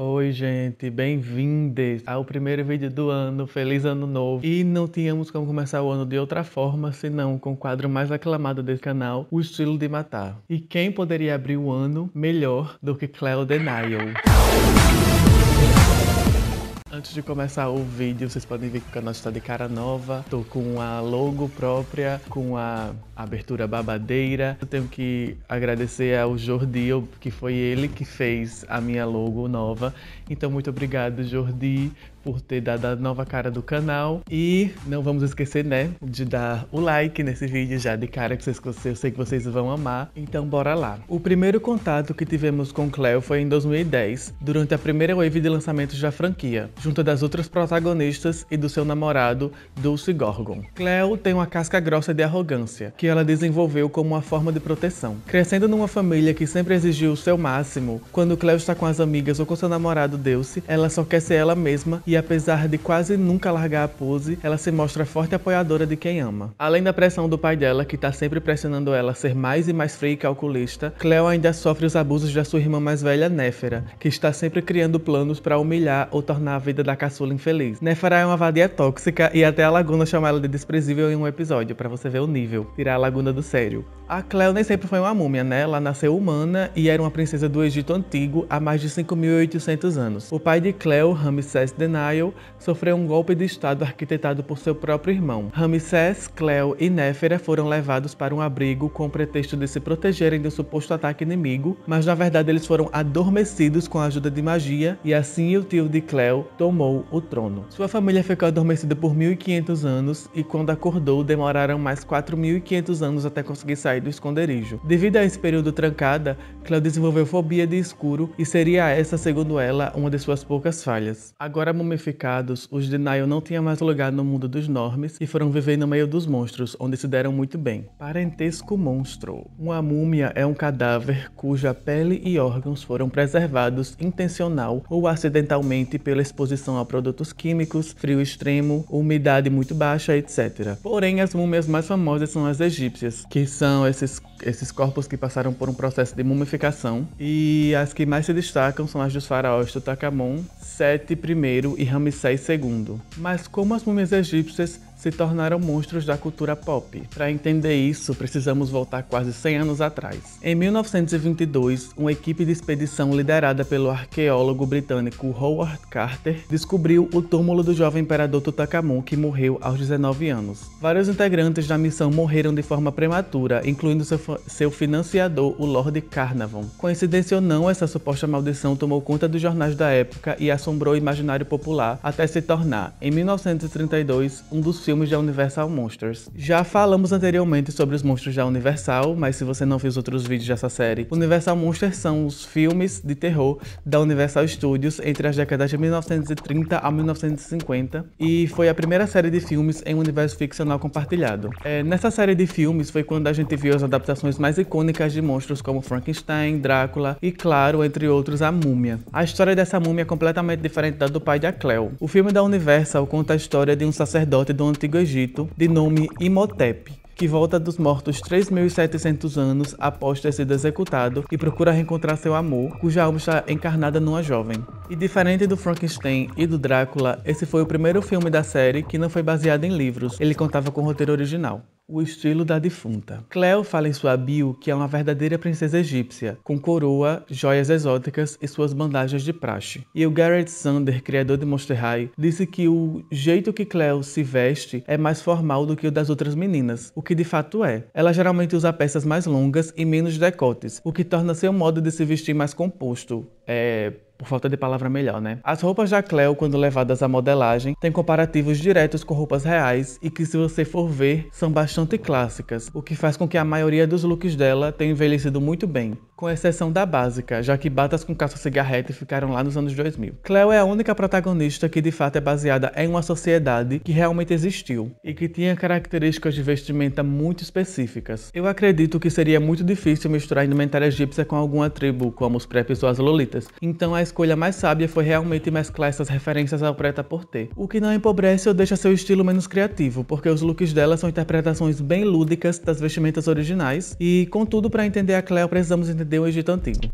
Oi, gente, bem-vindos ao primeiro vídeo do ano. Feliz ano novo! E não tínhamos como começar o ano de outra forma senão com o quadro mais aclamado desse canal, O Estilo de Matar. E quem poderia abrir o ano melhor do que Cleo Denial? Antes de começar o vídeo, vocês podem ver que o canal está de cara nova. Tô com a logo própria, com a abertura babadeira. Eu tenho que agradecer ao Jordi, que foi ele que fez a minha logo nova. Então, muito obrigado, Jordi, por ter dado a nova cara do canal. E não vamos esquecer, né, de dar o like nesse vídeo já de cara, que vocês, eu sei que vocês vão amar. Então bora lá. O primeiro contato que tivemos com Cleo foi em 2010, durante a primeira wave de lançamentos da franquia, junto das outras protagonistas e do seu namorado, Dulce Gorgon. Cleo tem uma casca grossa de arrogância, que ela desenvolveu como uma forma de proteção. Crescendo numa família que sempre exigiu o seu máximo, quando Cleo está com as amigas ou com seu namorado Dulce, ela só quer ser ela mesma e e apesar de quase nunca largar a pose, ela se mostra forte apoiadora de quem ama. Além da pressão do pai dela, que tá sempre pressionando ela a ser mais e mais fria e calculista, Cleo ainda sofre os abusos da sua irmã mais velha, Néfera, que está sempre criando planos para humilhar ou tornar a vida da caçula infeliz. Néfera é uma vadia tóxica e até a Laguna chama ela de desprezível em um episódio, para você ver o nível, tirar a Laguna do sério. A Cleo nem sempre foi uma múmia, né? Ela nasceu humana e era uma princesa do Egito Antigo há mais de 5.800 anos. O pai de Cleo, Ramsés Denar, Nile sofreu um golpe de estado arquitetado por seu próprio irmão. Ramsés, Cleo e Néfera foram levados para um abrigo com o pretexto de se protegerem do suposto ataque inimigo, mas na verdade eles foram adormecidos com a ajuda de magia e assim o tio de Cleo tomou o trono. Sua família ficou adormecida por 1500 anos e quando acordou demoraram mais 4500 anos até conseguir sair do esconderijo. Devido a esse período trancada, Cleo desenvolveu fobia de escuro e seria essa, segundo ela, uma de suas poucas falhas. Agora, momento mumificados, os Denial não tinham mais lugar no mundo dos Normes e foram viver no meio dos monstros, onde se deram muito bem. Parentesco monstro. Uma múmia é um cadáver cuja pele e órgãos foram preservados intencional ou acidentalmente pela exposição a produtos químicos, frio extremo, umidade muito baixa, etc. Porém, as múmias mais famosas são as egípcias, que são esses, esses corpos que passaram por um processo de mumificação, e as que mais se destacam são as dos faraós Tutacamon, Sete I e Ramsés II. Mas como as múmias egípcias se tornaram monstros da cultura pop. Para entender isso, precisamos voltar quase 100 anos atrás. Em 1922, uma equipe de expedição liderada pelo arqueólogo britânico Howard Carter descobriu o túmulo do jovem imperador Tutankhamun que morreu aos 19 anos. Vários integrantes da missão morreram de forma prematura, incluindo seu, seu financiador, o Lord Carnarvon. Coincidência ou não, essa suposta maldição tomou conta dos jornais da época e assombrou o imaginário popular até se tornar, em 1932, um dos filmes filmes da Universal Monsters. Já falamos anteriormente sobre os monstros da Universal, mas se você não viu os outros vídeos dessa série, Universal Monsters são os filmes de terror da Universal Studios entre as décadas de 1930 a 1950 e foi a primeira série de filmes em um universo ficcional compartilhado. É, nessa série de filmes foi quando a gente viu as adaptações mais icônicas de monstros como Frankenstein, Drácula e, claro, entre outros, a Múmia. A história dessa múmia é completamente diferente da do pai de Acleo. O filme da Universal conta a história de um sacerdote do Antigo Egito, de nome Imhotep, que volta dos mortos 3.700 anos após ter sido executado e procura reencontrar seu amor, cuja alma está encarnada numa jovem. E diferente do Frankenstein e do Drácula, esse foi o primeiro filme da série que não foi baseado em livros, ele contava com o roteiro original o estilo da defunta. Cleo fala em sua bio que é uma verdadeira princesa egípcia, com coroa, joias exóticas e suas bandagens de praxe. E o Garrett Sander, criador de Monster High, disse que o jeito que Cleo se veste é mais formal do que o das outras meninas, o que de fato é. Ela geralmente usa peças mais longas e menos decotes, o que torna seu modo de se vestir mais composto. É por falta de palavra melhor, né? As roupas da Cleo, quando levadas à modelagem, têm comparativos diretos com roupas reais e que, se você for ver, são bastante clássicas, o que faz com que a maioria dos looks dela tenha envelhecido muito bem com exceção da básica, já que batas com caça cigarrete ficaram lá nos anos 2000. Cleo é a única protagonista que de fato é baseada em uma sociedade que realmente existiu e que tinha características de vestimenta muito específicas. Eu acredito que seria muito difícil misturar a indumentária egípcia com alguma tribo, como os preps ou as lolitas, então a escolha mais sábia foi realmente mesclar essas referências ao preta por ter, o que não empobrece ou deixa seu estilo menos criativo, porque os looks dela são interpretações bem lúdicas das vestimentas originais e, contudo, para entender a Cleo precisamos entender deu um Egito Antigo.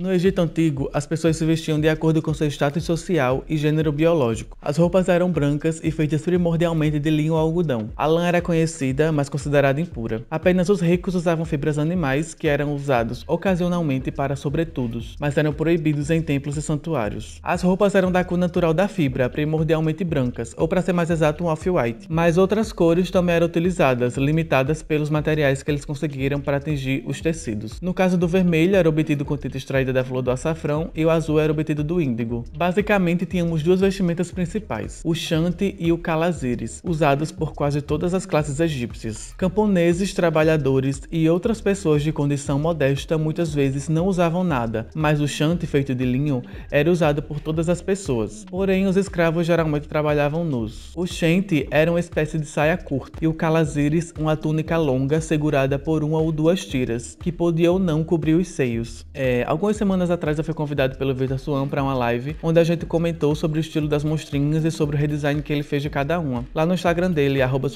No Egito Antigo, as pessoas se vestiam de acordo com seu status social e gênero biológico. As roupas eram brancas e feitas primordialmente de linho ou algodão. A lã era conhecida, mas considerada impura. Apenas os ricos usavam fibras animais, que eram usados ocasionalmente para sobretudos, mas eram proibidos em templos e santuários. As roupas eram da cor natural da fibra, primordialmente brancas, ou para ser mais exato, um off-white. Mas outras cores também eram utilizadas, limitadas pelos materiais que eles conseguiram para atingir os tecidos. No caso do vermelho, era obtido com tinta extraída obtida da flor do açafrão e o azul era obtido do índigo. Basicamente, tínhamos duas vestimentas principais, o chante e o calazires, usados por quase todas as classes egípcias. Camponeses, trabalhadores e outras pessoas de condição modesta muitas vezes não usavam nada, mas o chante feito de linho era usado por todas as pessoas. Porém, os escravos geralmente trabalhavam nus. O chante era uma espécie de saia curta e o calazires uma túnica longa segurada por uma ou duas tiras, que podia ou não cobrir os seios. É, algumas semanas atrás eu fui convidado pelo Vitor Suan para uma live onde a gente comentou sobre o estilo das monstrinhas e sobre o redesign que ele fez de cada uma, lá no Instagram dele, arroba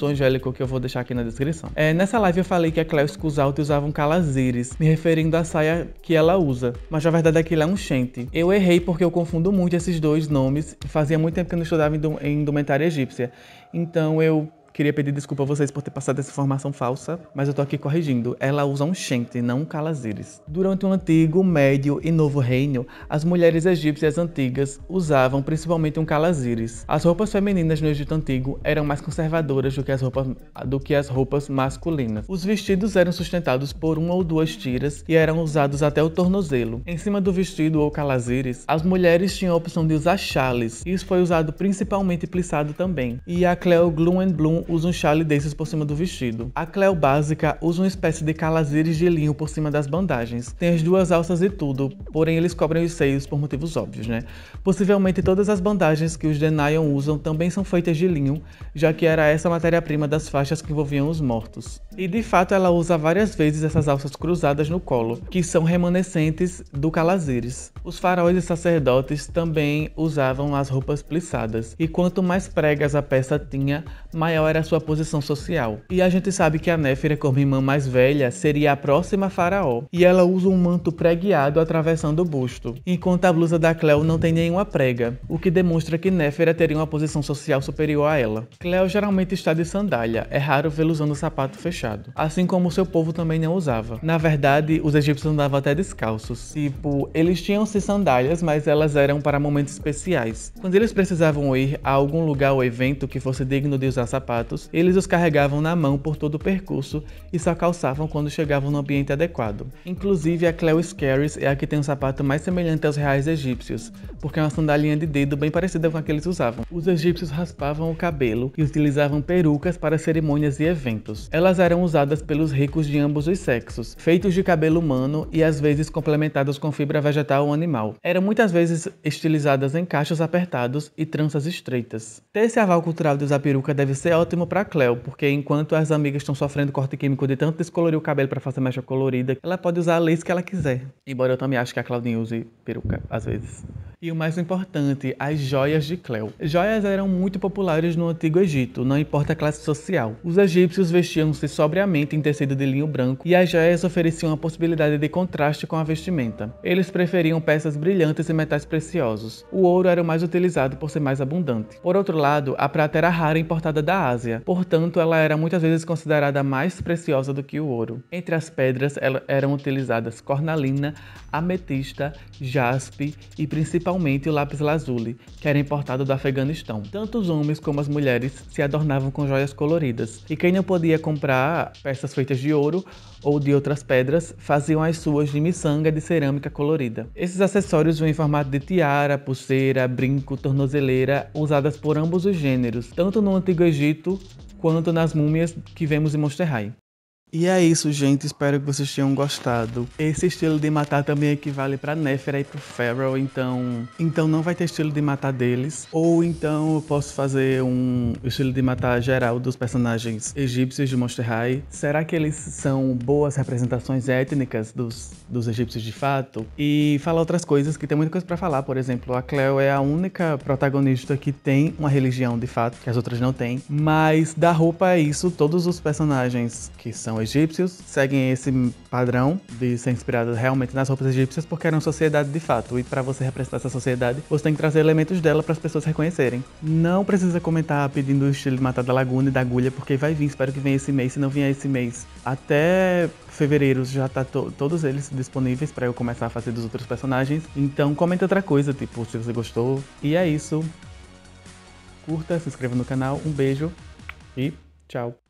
que eu vou deixar aqui na descrição. É, nessa live eu falei que a Cleo Scusalti usava um calazires, me referindo à saia que ela usa, mas a verdade é que ele é um shente. Eu errei porque eu confundo muito esses dois nomes, fazia muito tempo que eu não estudava em indumentária egípcia, então eu Queria pedir desculpa a vocês por ter passado essa informação falsa, mas eu tô aqui corrigindo. Ela usa um shente, não um calazires. Durante o Antigo, Médio e Novo Reino, as mulheres egípcias antigas usavam principalmente um calazires. As roupas femininas no Egito Antigo eram mais conservadoras do que as roupas, do que as roupas masculinas. Os vestidos eram sustentados por uma ou duas tiras e eram usados até o tornozelo. Em cima do vestido ou calazires, as mulheres tinham a opção de usar chales. Isso foi usado principalmente plissado também. E a Cleo Bloom usa um chale desses por cima do vestido. A Cleo básica usa uma espécie de calazires de linho por cima das bandagens. Tem as duas alças e tudo, porém eles cobrem os seios por motivos óbvios, né? Possivelmente todas as bandagens que os Denion usam também são feitas de linho, já que era essa matéria-prima das faixas que envolviam os mortos. E de fato ela usa várias vezes essas alças cruzadas no colo, que são remanescentes do calazires. Os faraós e sacerdotes também usavam as roupas plissadas, e quanto mais pregas a peça tinha, maior era a sua posição social. E a gente sabe que a Néfera, como irmã mais velha, seria a próxima faraó, e ela usa um manto preguiado atravessando o busto, enquanto a blusa da Cleo não tem nenhuma prega, o que demonstra que Néfera teria uma posição social superior a ela. Cleo geralmente está de sandália, é raro vê-la usando sapato fechado, assim como seu povo também não usava. Na verdade, os egípcios andavam até descalços, tipo, eles tinham se sandálias, mas elas eram para momentos especiais. Quando eles precisavam ir a algum lugar ou evento que fosse digno de usar sapato, sapatos, eles os carregavam na mão por todo o percurso e só calçavam quando chegavam no ambiente adequado. Inclusive, a Cleo Scaries é a que tem um sapato mais semelhante aos reais egípcios, porque é uma sandalinha de dedo bem parecida com a que eles usavam. Os egípcios raspavam o cabelo e utilizavam perucas para cerimônias e eventos. Elas eram usadas pelos ricos de ambos os sexos, feitos de cabelo humano e às vezes complementados com fibra vegetal ou animal. Eram muitas vezes estilizadas em cachos apertados e tranças estreitas. Ter esse aval cultural de usar peruca deve ser ótimo ótimo para Cleo, porque enquanto as amigas estão sofrendo corte químico de tanto descolorir o cabelo para fazer mecha colorida, ela pode usar a lace que ela quiser. Embora eu também acho que a Claudinha use peruca às vezes. E o mais importante, as joias de Cleo. Joias eram muito populares no Antigo Egito, não importa a classe social. Os egípcios vestiam-se sobriamente em tecido de linho branco e as joias ofereciam a possibilidade de contraste com a vestimenta. Eles preferiam peças brilhantes e metais preciosos. O ouro era o mais utilizado por ser mais abundante. Por outro lado, a prata era rara e importada da Ásia, portanto ela era muitas vezes considerada mais preciosa do que o ouro. Entre as pedras eram utilizadas cornalina, ametista, jaspe e principalmente principalmente o lápis lazuli, que era importado do Afeganistão. Tanto os homens como as mulheres se adornavam com joias coloridas, e quem não podia comprar peças feitas de ouro ou de outras pedras faziam as suas de miçanga de cerâmica colorida. Esses acessórios vêm em formato de tiara, pulseira, brinco, tornozeleira, usadas por ambos os gêneros, tanto no Antigo Egito quanto nas múmias que vemos em Monsterhai. E é isso, gente. Espero que vocês tenham gostado. Esse estilo de matar também equivale para Néfera e para Feral, então, então não vai ter estilo de matar deles. Ou então eu posso fazer um estilo de matar geral dos personagens egípcios de Monster High. Será que eles são boas representações étnicas dos, dos egípcios de fato? E falar outras coisas que tem muita coisa para falar. Por exemplo, a Cleo é a única protagonista que tem uma religião de fato, que as outras não têm. Mas da roupa é isso. Todos os personagens que são egípcios seguem esse padrão de ser inspirados realmente nas roupas egípcias porque eram sociedade de fato e para você representar essa sociedade você tem que trazer elementos dela para as pessoas reconhecerem. Não precisa comentar pedindo o estilo de Matar da Laguna e da Agulha porque vai vir, espero que venha esse mês, se não vier esse mês. Até fevereiro já tá to todos eles disponíveis para eu começar a fazer dos outros personagens. Então comenta outra coisa, tipo, se você gostou. E é isso. Curta, se inscreva no canal, um beijo e tchau.